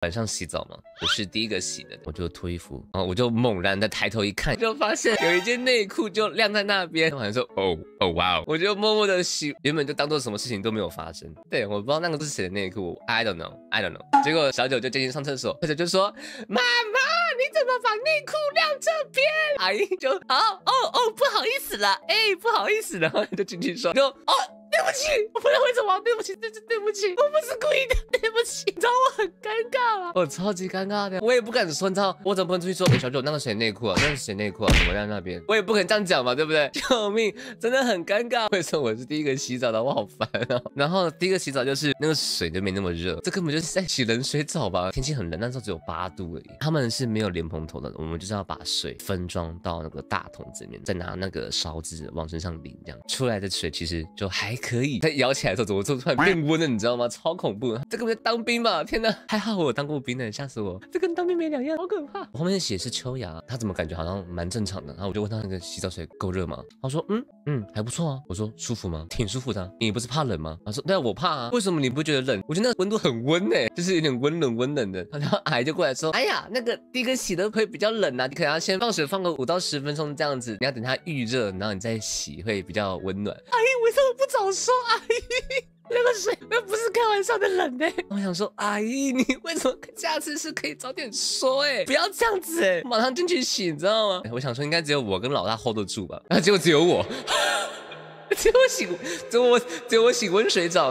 晚上洗澡嘛，我是第一个洗的，我就脱衣服，然后我就猛然的抬头一看，就发现有一件内裤就晾在那边。我好像说，哦，哦，哇哦，我就默默的洗，原本就当做什么事情都没有发生。对，我不知道那个是谁的内裤，I don't know, I don't know。结果小九就进去上厕所，小九就说，妈妈，你怎么把内裤晾这边？阿英就，好，哦，哦，不好意思了，哎，不好意思，然后就进去说，就，哦。对不起，我不知道为什么，对不起，对对对不起，我不是故意的，对不起，你知道我很尴尬吗？我超级尴尬的，我也不敢说，你知道我怎么不能出去做小九，那个谁内裤啊？那是谁内裤啊？怎么在那边？我也不敢这样讲嘛，对不对？救命，真的很尴尬。为什么我是第一个洗澡的？我好烦啊！然后第一个洗澡就是那个水就没那么热，这根本就是在洗冷水澡吧？天气很冷，那时候只有八度而已。他们是没有莲蓬头的，我们就是要把水分装到那个大桶子里面，再拿那个勺子往身上淋，这样出来的水其实就还可。可以，他摇起来的时候，怎么突然变温了？你知道吗？超恐怖！这个不是当兵吧？天哪！还好我当过兵呢，吓死我！这跟当兵没两样，好可怕！后面写是秋雅，她怎么感觉好像蛮正常的？然后我就问她那个洗澡水够热吗？她说嗯嗯还不错啊。我说舒服吗？挺舒服的。你不是怕冷吗？她说对啊，我怕啊。为什么你不觉得冷？我觉得那个温度很温呢，就是有点温冷温冷的。然后矮就过来说，哎呀，那个第一个洗的会比较冷啊，你可能要先放水放个五到十分钟这样子，你要等它预热，然后你再洗会比较温暖。阿姨为什么不早说？说阿姨，那个水那不是开玩笑的冷呢。我想说阿姨，你为什么下次是可以早点说哎，不要这样子哎，马上进去洗，你知道吗？我想说应该只有我跟老大 hold 得住吧，那果 只有我，只有我洗，只有我只有我洗温水澡。